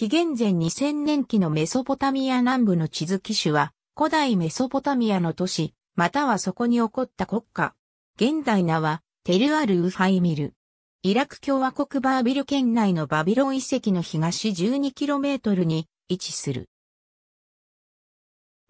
紀元前2000年期のメソポタミア南部の地図記種は、古代メソポタミアの都市、またはそこに起こった国家。現代名は、テルアル・ウハイミル。イラク共和国バービル県内のバビロン遺跡の東 12km に位置する。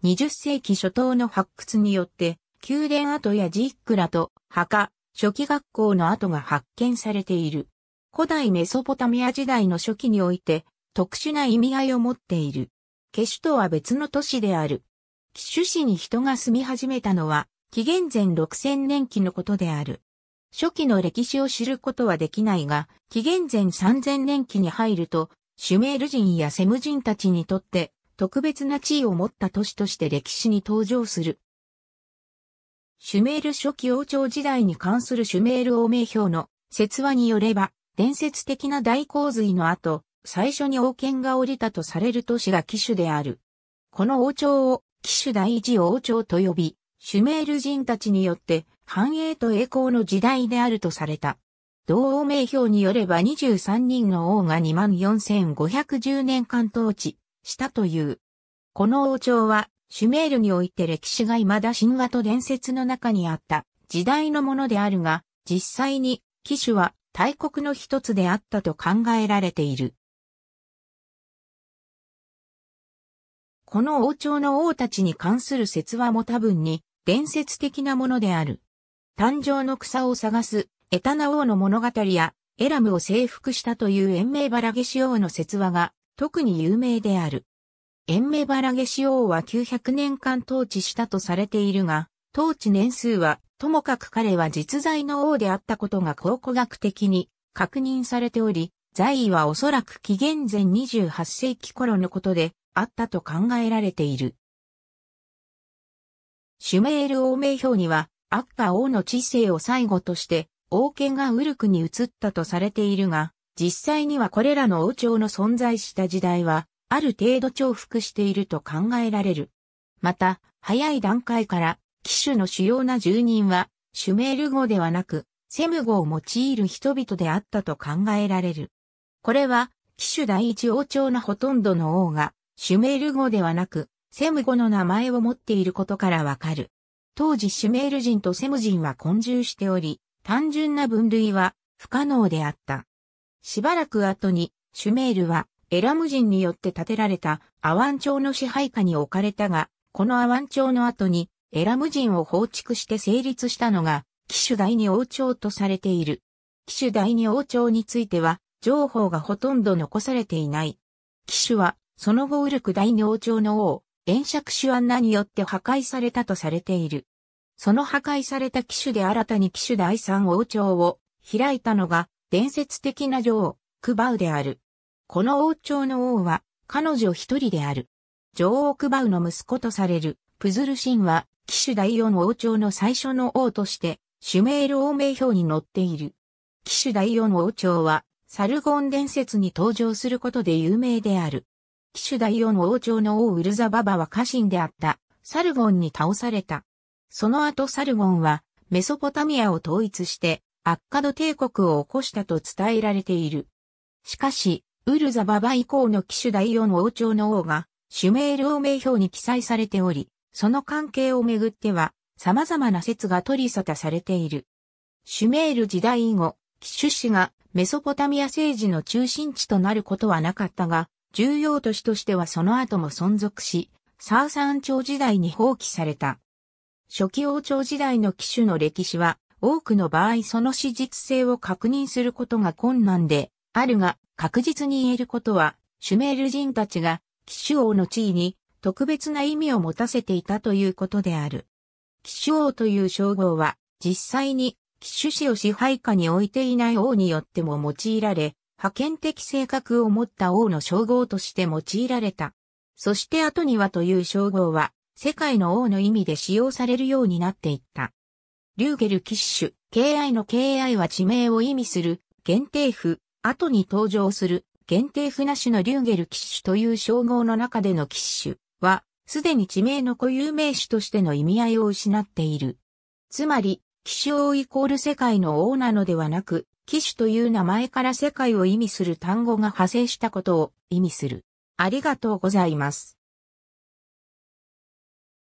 20世紀初頭の発掘によって、宮殿跡やジックラと墓、初期学校の跡が発見されている。古代メソポタミア時代の初期において、特殊な意味合いを持っている。ケシュとは別の都市である。キシュ市に人が住み始めたのは、紀元前6000年期のことである。初期の歴史を知ることはできないが、紀元前3000年期に入ると、シュメール人やセム人たちにとって特別な地位を持った都市として歴史に登場する。シュメール初期王朝時代に関するシュメール王名表の説話によれば、伝説的な大洪水の後、最初に王権が降りたとされる都市が騎手である。この王朝を騎手第一王朝と呼び、シュメール人たちによって繁栄と栄光の時代であるとされた。同王名表によれば23人の王が24,510年間統治したという。この王朝はシュメールにおいて歴史が未だ神話と伝説の中にあった時代のものであるが、実際に騎手は大国の一つであったと考えられている。この王朝の王たちに関する説話も多分に伝説的なものである。誕生の草を探すエタナ王の物語やエラムを征服したという延命バラゲシ王の説話が特に有名である。延命バラゲシ王は900年間統治したとされているが、統治年数はともかく彼は実在の王であったことが考古学的に確認されており、在位はおそらく紀元前28世紀頃のことで、あったと考えられている。シュメール王名表には、アッ王の知性を最後として、王権がウルクに移ったとされているが、実際にはこれらの王朝の存在した時代は、ある程度重複していると考えられる。また、早い段階から、騎手の主要な住人は、シュメール語ではなく、セム語を用いる人々であったと考えられる。これは、騎手第一王朝のほとんどの王が、シュメール語ではなく、セム語の名前を持っていることからわかる。当時シュメール人とセム人は混住しており、単純な分類は不可能であった。しばらく後に、シュメールはエラム人によって建てられたアワン朝の支配下に置かれたが、このアワン朝の後にエラム人を放逐して成立したのが、騎手第二王朝とされている。騎手第二王朝については、情報がほとんど残されていない。騎手はその後ウルク大王朝の王、炎釈主安那によって破壊されたとされている。その破壊された騎手で新たに騎手第三王朝を開いたのが伝説的な女王、クバウである。この王朝の王は彼女一人である。女王クバウの息子とされるプズルシンは騎手第四王朝の最初の王としてシュメール王名表に載っている。騎手第四王朝はサルゴン伝説に登場することで有名である。騎手第四王朝の王ウルザババは家臣であった、サルゴンに倒された。その後サルゴンは、メソポタミアを統一して、アッカド帝国を起こしたと伝えられている。しかし、ウルザババ以降の騎手第四王朝の王が、シュメール王名表に記載されており、その関係をめぐっては、様々な説が取り沙汰されている。シュメール時代以後、騎手氏がメソポタミア政治の中心地となることはなかったが、重要都市としてはその後も存続し、サーサン朝時代に放棄された。初期王朝時代の騎手の歴史は、多くの場合その史実性を確認することが困難で、あるが確実に言えることは、シュメール人たちが騎手王の地位に特別な意味を持たせていたということである。騎手王という称号は、実際に騎手氏を支配下に置いていない王によっても用いられ、派遣的性格を持った王の称号として用いられた。そして後にはという称号は、世界の王の意味で使用されるようになっていった。リューゲルキッシュ、敬愛の敬愛は地名を意味する、限定譜、後に登場する、限定譜なしのリューゲルキッシュという称号の中でのキッシュは、すでに地名の固有名詞としての意味合いを失っている。つまり、気王イコール世界の王なのではなく、騎手という名前から世界を意味する単語が派生したことを意味する。ありがとうございます。